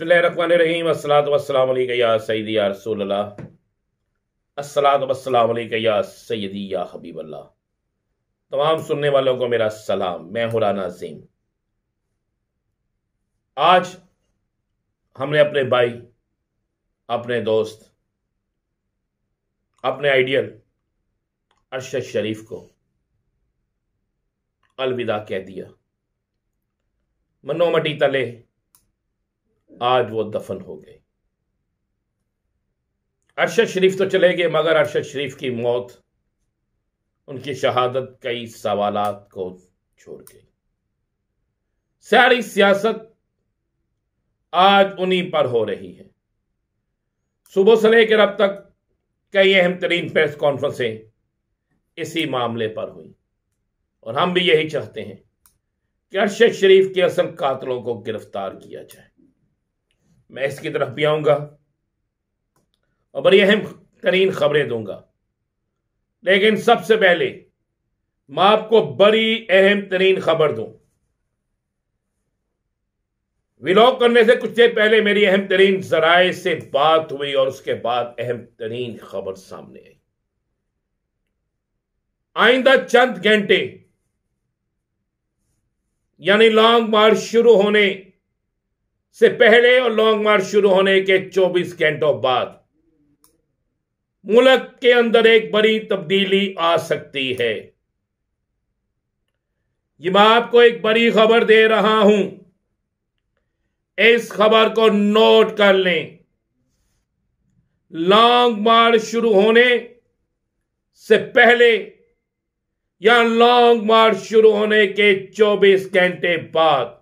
बसमीम असलातम या सैदी या रसूल असलातम या सैदी या तमाम सुनने वालों को मेरा सलाम मैं हुराना राना आज हमने अपने भाई अपने दोस्त अपने आइडियल अरशद शरीफ को अलविदा कह दिया मनोमटी तले आज वो दफन हो गई अरशद शरीफ तो चले गए मगर अरशद शरीफ की मौत उनकी शहादत कई सवाल को छोड़ गई सारी सियासत आज उन्हीं पर हो रही है सुबह से लेकर अब तक कई अहम तरीन प्रेस कॉन्फ्रेंसें इसी मामले पर हुई और हम भी यही चाहते हैं कि अरशद शरीफ के असल कातलों को गिरफ्तार किया जाए मैं इसकी तरफ भी आऊंगा और बड़ी अहम तरीन खबरें दूंगा लेकिन सबसे पहले मैं आपको बड़ी अहम तरीन खबर दूं विलोक करने से कुछ देर पहले मेरी अहम तरीन जराए से बात हुई और उसके बाद अहम तरीन खबर सामने आई आइंदा चंद घंटे यानी लॉन्ग मार्च शुरू होने से पहले और लॉन्ग मार्च शुरू होने के 24 घंटों बाद मुल्क के अंदर एक बड़ी तब्दीली आ सकती है ये मैं आपको एक बड़ी खबर दे रहा हूं इस खबर को नोट कर लें लॉन्ग मार्च शुरू होने से पहले या लॉन्ग मार्च शुरू होने के 24 घंटे बाद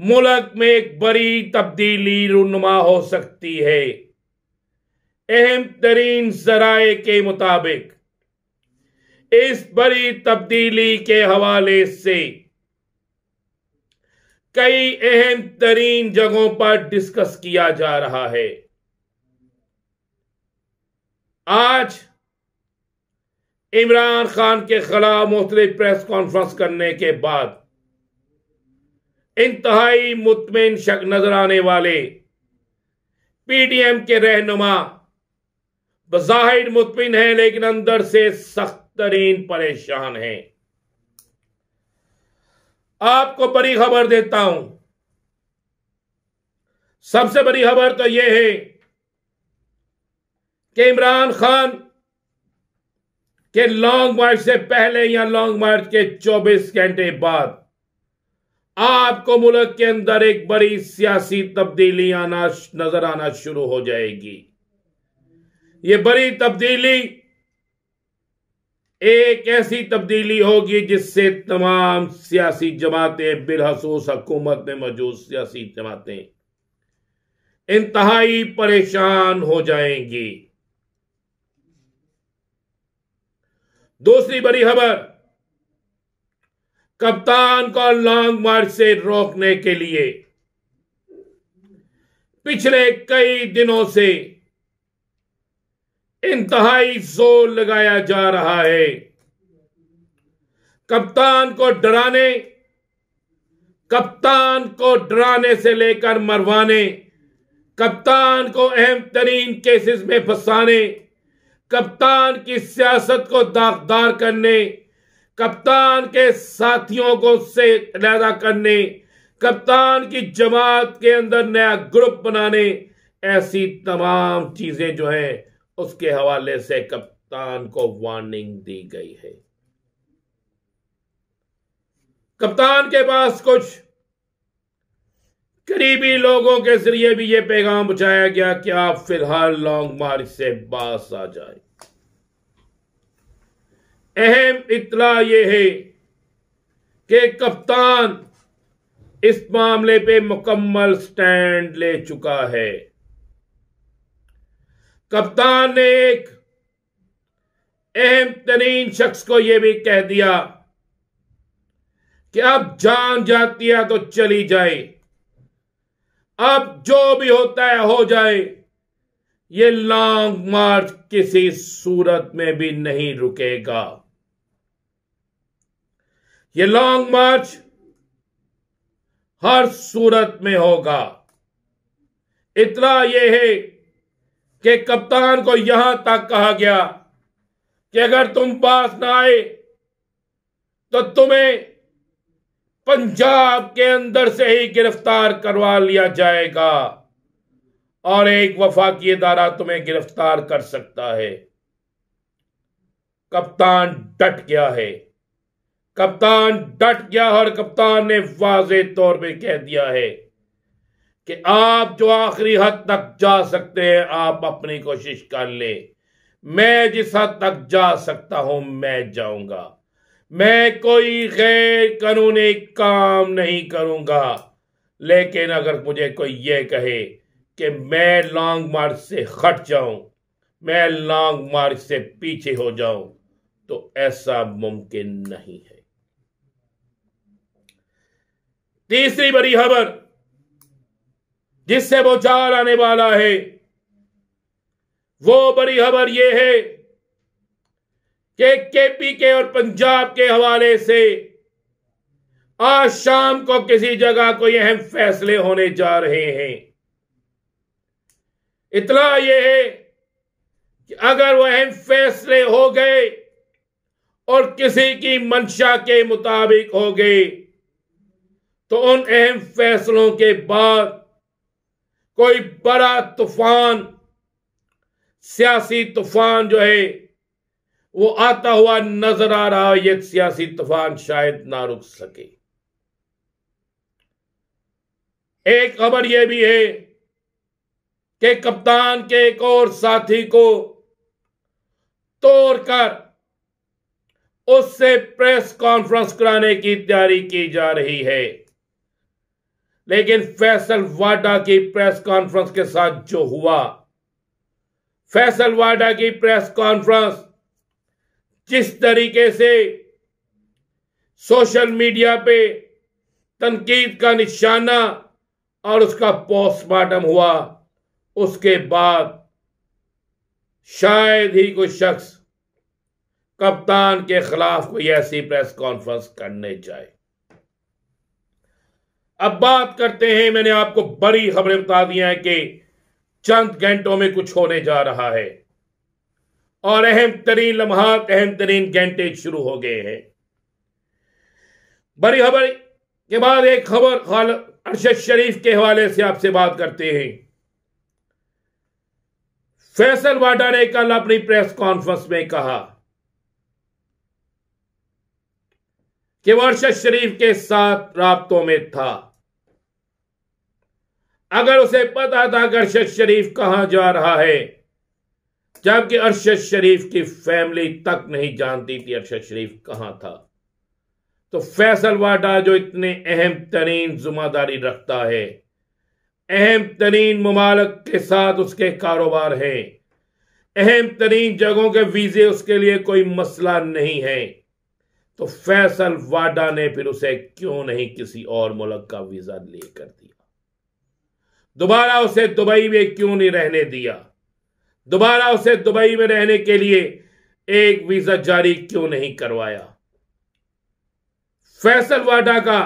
मुल्क में एक बड़ी तब्दीली रुनुमा हो सकती है अहम तरीन जराए के मुताबिक इस बड़ी तब्दीली के हवाले से कई अहम तरीन जगहों पर डिस्कस किया जा रहा है आज इमरान खान के खिलाफ मुख्तलिफ प्रेस कॉन्फ्रेंस करने के बाद इंतहाई मुतमिन शक नजर आने वाले पीडीएम के रहनुमा बजाहिर मुतमिन है लेकिन अंदर से सख्त तरीन परेशान है आपको बड़ी खबर देता हूं सबसे बड़ी खबर तो यह है कि इमरान खान के लॉन्ग मार्च से पहले या लॉन्ग मार्च के 24 घंटे बाद आपको मुल्क के अंदर एक बड़ी सियासी तब्दीली आना नजर आना शुरू हो जाएगी ये बड़ी तब्दीली एक ऐसी तब्दीली होगी जिससे तमाम सियासी जमातें बिलहसूस हकूमत में मौजूद सियासी जमातें इंतहाई परेशान हो जाएंगी दूसरी बड़ी खबर कप्तान को लॉन्ग मार्च से रोकने के लिए पिछले कई दिनों से इंतहाई जोर लगाया जा रहा है कप्तान को डराने कप्तान को डराने से लेकर मरवाने कप्तान को अहम तरीन केसेस में फंसाने कप्तान की सियासत को दागदार करने कप्तान के साथियों को से अलहदा करने कप्तान की जमात के अंदर नया ग्रुप बनाने ऐसी तमाम चीजें जो हैं उसके हवाले से कप्तान को वार्निंग दी गई है कप्तान के पास कुछ करीबी लोगों के जरिए भी यह पैगाम बुझाया गया कि आप फिलहाल लॉन्ग मार्च से बास आ जाए अहम इतला ये है कि कप्तान इस मामले पे मुकम्मल स्टैंड ले चुका है कप्तान ने एक अहम तरीन शख्स को यह भी कह दिया कि अब जान जाती है तो चली जाए अब जो भी होता है हो जाए ये लॉन्ग मार्च किसी सूरत में भी नहीं रुकेगा ये लॉन्ग मार्च हर सूरत में होगा इतना यह है कि कप्तान को यहां तक कहा गया कि अगर तुम पास ना आए तो तुम्हें पंजाब के अंदर से ही गिरफ्तार करवा लिया जाएगा और एक वफाकी इदारा तुम्हें गिरफ्तार कर सकता है कप्तान डट गया है कप्तान डट गया और कप्तान ने वाज तौर पे कह दिया है कि आप जो आखिरी हद तक जा सकते हैं आप अपनी कोशिश कर ले मैं जिस हद तक जा सकता हूं मैं जाऊंगा मैं कोई गैर कानूनी काम नहीं करूंगा लेकिन अगर मुझे कोई ये कहे कि मैं लॉन्ग मार्च से हट जाऊं मैं लॉन्ग मार्च से पीछे हो जाऊं तो ऐसा मुमकिन नहीं है तीसरी बड़ी खबर जिससे वो चार आने वाला है वो बड़ी खबर यह है कि केपी के और पंजाब के हवाले से आज शाम को किसी जगह कोई अहम फैसले होने जा रहे हैं इतना यह है कि अगर वह अहम फैसले हो गए और किसी की मंशा के मुताबिक हो गए तो उन अहम फैसलों के बाद कोई बड़ा तूफान सियासी तूफान जो है वो आता हुआ नजर आ रहा है ये सियासी तूफान शायद ना रुक सके एक खबर यह भी है कि कप्तान के एक और साथी को तोड़कर उससे प्रेस कॉन्फ्रेंस कराने की तैयारी की जा रही है लेकिन फैसल वाडा की प्रेस कॉन्फ्रेंस के साथ जो हुआ फैसल वाडा की प्रेस कॉन्फ्रेंस जिस तरीके से सोशल मीडिया पे तनकीद का निशाना और उसका पोस्टमार्टम हुआ उसके बाद शायद ही कोई शख्स कप्तान के खिलाफ कोई ऐसी प्रेस कॉन्फ्रेंस करने जाए अब बात करते हैं मैंने आपको बड़ी खबरें बता दी हैं कि चंद घंटों में कुछ होने जा रहा है और अहम तरीन लम्हात अहम तरीन घंटे शुरू हो गए हैं बड़ी खबर के बाद एक खबर खाल अरशद शरीफ के हवाले से आपसे बात करते हैं फैसल वाडा ने कल अपनी प्रेस कॉन्फ्रेंस में कहा कि वो अरशद शरीफ के साथ राबतों में था अगर उसे पता था कि अरशद शरीफ कहां जा रहा है जबकि अरशद शरीफ की फैमिली तक नहीं जानती थी अरशद शरीफ कहां था तो फैसल वाडा जो इतने अहम तरीन जुम्मेदारी रखता है अहम तरीन ममालक के साथ उसके कारोबार हैं अहम तरीन जगहों के वीज़े उसके लिए कोई मसला नहीं है तो फैसल वाडा ने फिर उसे क्यों नहीं किसी और मुल्क का वीज़ा लेकर दिया दोबारा उसे दुबई में क्यों नहीं रहने दिया दोबारा उसे दुबई में रहने के लिए एक वीजा जारी क्यों नहीं करवाया फैसल वाडा का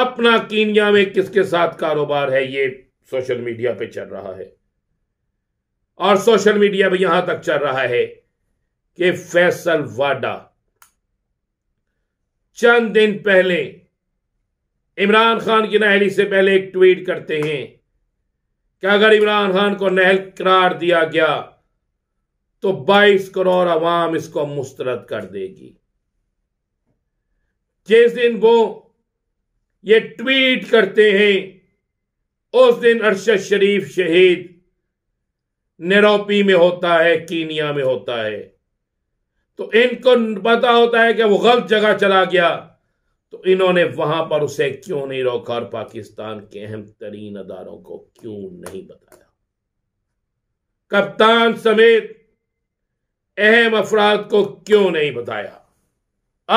अपना कीनिया में किसके साथ कारोबार है ये सोशल मीडिया पे चल रहा है और सोशल मीडिया भी यहां तक चल रहा है कि फैसल वाडा चंद दिन पहले इमरान खान की नहली से पहले एक ट्वीट करते हैं कि अगर इमरान खान को नहल करार दिया गया तो 22 करोड़ अवाम इसको मुस्तरद कर देगी जिस दिन वो ये ट्वीट करते हैं उस दिन अरशद शरीफ शहीद नेरोपी में होता है कीनिया में होता है तो इनको पता होता है कि वो गलत जगह चला गया तो इन्होंने वहां पर उसे क्यों नहीं रोका और पाकिस्तान के अहम तरीन अदारों को क्यों नहीं बताया कप्तान समेत अहम अफराद को क्यों नहीं बताया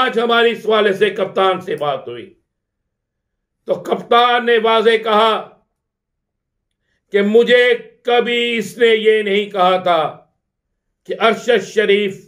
आज हमारी इस वाले से कप्तान से बात हुई तो कप्तान ने वाजे कहा कि मुझे कभी इसने ये नहीं कहा था कि अरशद शरीफ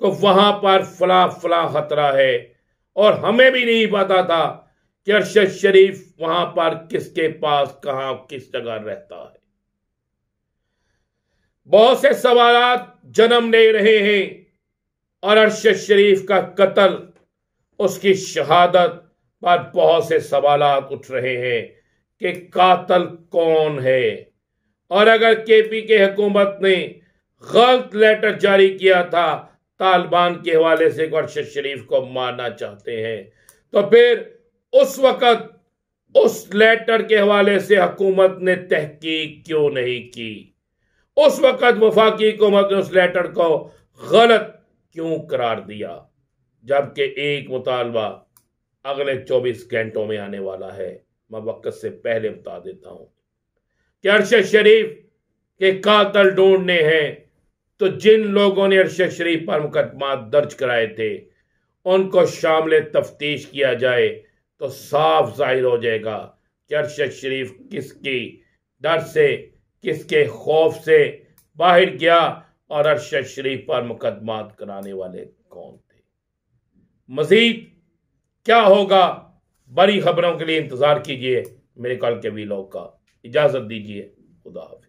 को वहां पर फला फला खतरा है और हमें भी नहीं पता था कि अरशद शरीफ वहां पर किसके पास कहा किस जगह रहता है बहुत से सवाल जन्म ले रहे हैं और अरशद शरीफ का कत्ल उसकी शहादत पर बहुत से सवाल उठ रहे हैं कि कातल कौन है और अगर केपी के हुकूमत ने गलत लेटर जारी किया था तालिबान के हवाले से अरशद शरीफ को मारना चाहते हैं तो फिर उस वक़्त उस लेटर के हवाले से हकूमत ने तहकीक क्यों नहीं की उस वक़्त वफाकी हुकूमत ने उस लेटर को गलत क्यों करार दिया जबकि एक मुतालबा अगले 24 घंटों में आने वाला है मैं वक्त से पहले बता देता हूं कि अरशद शरीफ के कातल ढूंढने हैं तो जिन लोगों ने अरशद शरीफ पर मुकदमा दर्ज कराए थे उनको शामिल तफ्तीश किया जाए तो साफ जाहिर हो जाएगा कि अरशद शरीफ किसकी डर से किसके खौफ से बाहर गया और अरशद शरीफ पर मुकदमा कराने वाले कौन थे मजीद क्या होगा बड़ी खबरों के लिए इंतज़ार कीजिए मेरे कल के वीलॉग का इजाज़त दीजिए खुदा हाफि